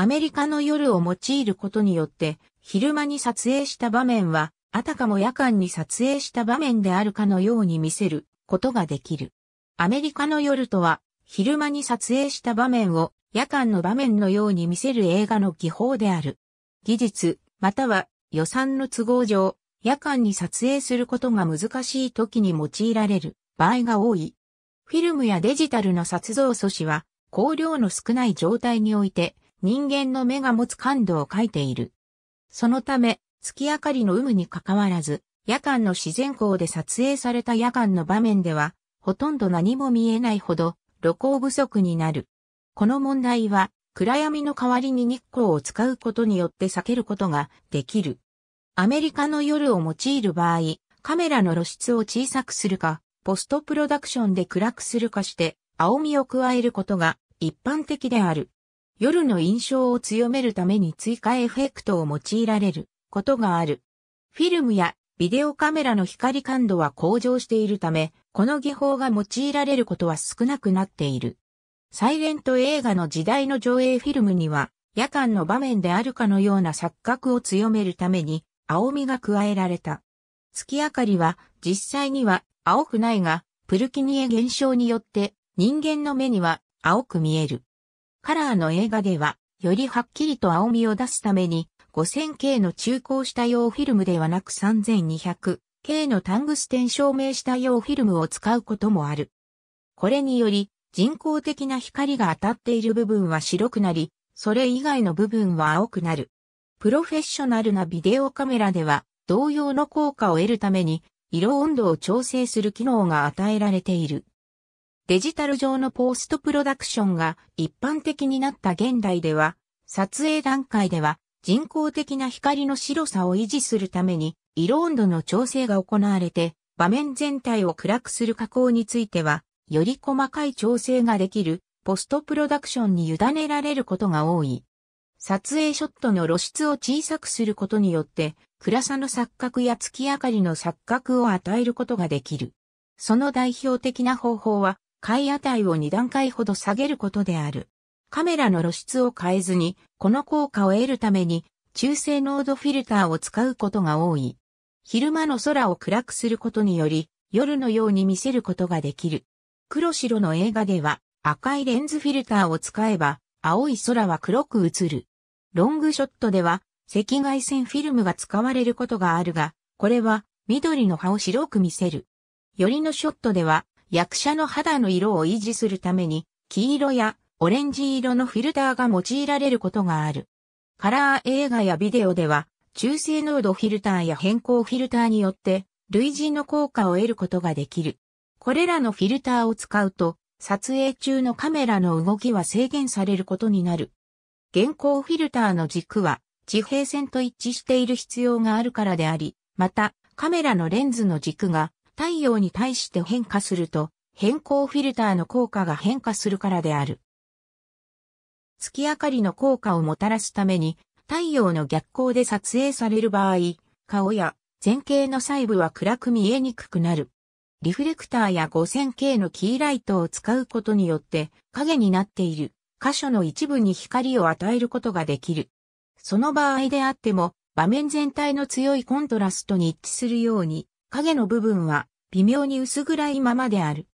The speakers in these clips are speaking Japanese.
アメリカの夜を用いることによって、昼間に撮影した場面は、あたかも夜間に撮影した場面であるかのように見せることができる。アメリカの夜とは、昼間に撮影した場面を夜間の場面のように見せる映画の技法である。技術、または予算の都合上、夜間に撮影することが難しい時に用いられる場合が多い。フィルムやデジタルの撮像素子は、光量の少ない状態において、人間の目が持つ感度を書いている。そのため、月明かりの有無にかかわらず、夜間の自然光で撮影された夜間の場面では、ほとんど何も見えないほど、露光不足になる。この問題は、暗闇の代わりに日光を使うことによって避けることができる。アメリカの夜を用いる場合、カメラの露出を小さくするか、ポストプロダクションで暗くするかして、青みを加えることが一般的である。夜の印象を強めるために追加エフェクトを用いられることがある。フィルムやビデオカメラの光感度は向上しているため、この技法が用いられることは少なくなっている。サイレント映画の時代の上映フィルムには、夜間の場面であるかのような錯覚を強めるために、青みが加えられた。月明かりは、実際には青くないが、プルキニエ現象によって、人間の目には青く見える。カラーの映画では、よりはっきりと青みを出すために、5000K の中高下用フィルムではなく 3200K のタングステン照明下用フィルムを使うこともある。これにより、人工的な光が当たっている部分は白くなり、それ以外の部分は青くなる。プロフェッショナルなビデオカメラでは、同様の効果を得るために、色温度を調整する機能が与えられている。デジタル上のポストプロダクションが一般的になった現代では、撮影段階では人工的な光の白さを維持するために色温度の調整が行われて、場面全体を暗くする加工については、より細かい調整ができるポストプロダクションに委ねられることが多い。撮影ショットの露出を小さくすることによって、暗さの錯覚や月明かりの錯覚を与えることができる。その代表的な方法は、解体を2段階ほど下げることである。カメラの露出を変えずに、この効果を得るために、中性濃度フィルターを使うことが多い。昼間の空を暗くすることにより、夜のように見せることができる。黒白の映画では、赤いレンズフィルターを使えば、青い空は黒く映る。ロングショットでは、赤外線フィルムが使われることがあるが、これは、緑の葉を白く見せる。よりのショットでは、役者の肌の色を維持するために、黄色やオレンジ色のフィルターが用いられることがある。カラー映画やビデオでは、中性濃度フィルターや変更フィルターによって、類似の効果を得ることができる。これらのフィルターを使うと、撮影中のカメラの動きは制限されることになる。現行フィルターの軸は地平線と一致している必要があるからであり、またカメラのレンズの軸が太陽に対して変化すると、変光フィルターの効果が変化するからである。月明かりの効果をもたらすために、太陽の逆光で撮影される場合、顔や前景の細部は暗く見えにくくなる。リフレクターや 5000K のキーライトを使うことによって影になっている箇所の一部に光を与えることができる。その場合であっても場面全体の強いコントラストに一致するように影の部分は微妙に薄暗いままである。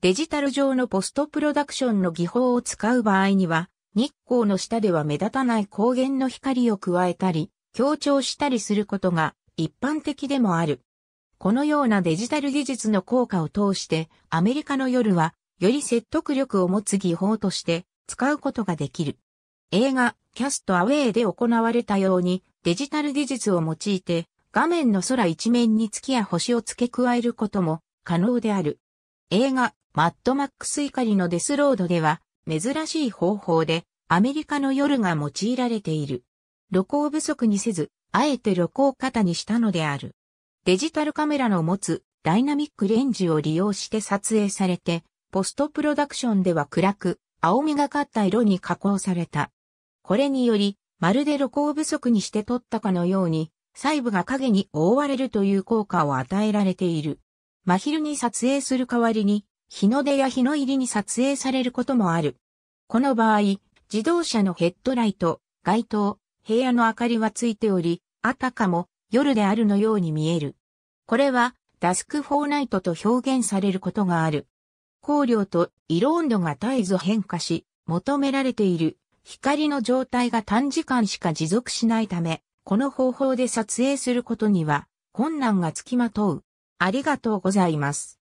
デジタル上のポストプロダクションの技法を使う場合には、日光の下では目立たない光源の光を加えたり、強調したりすることが一般的でもある。このようなデジタル技術の効果を通して、アメリカの夜は、より説得力を持つ技法として使うことができる。映画、キャストアウェイで行われたように、デジタル技術を用いて、画面の空一面に月や星を付け加えることも可能である。映画、マッドマックス怒りのデスロードでは、珍しい方法で、アメリカの夜が用いられている。露光不足にせず、あえて露光型にしたのである。デジタルカメラの持つダイナミックレンジを利用して撮影されて、ポストプロダクションでは暗く、青みがかった色に加工された。これにより、まるで露光不足にして撮ったかのように、細部が影に覆われるという効果を与えられている。真昼に撮影する代わりに、日の出や日の入りに撮影されることもある。この場合、自動車のヘッドライト、街灯、部屋の明かりはついており、あたかも夜であるのように見える。これは、ダスクフォーナイトと表現されることがある。光量と色温度が絶えず変化し、求められている光の状態が短時間しか持続しないため、この方法で撮影することには困難がつきまとう。ありがとうございます。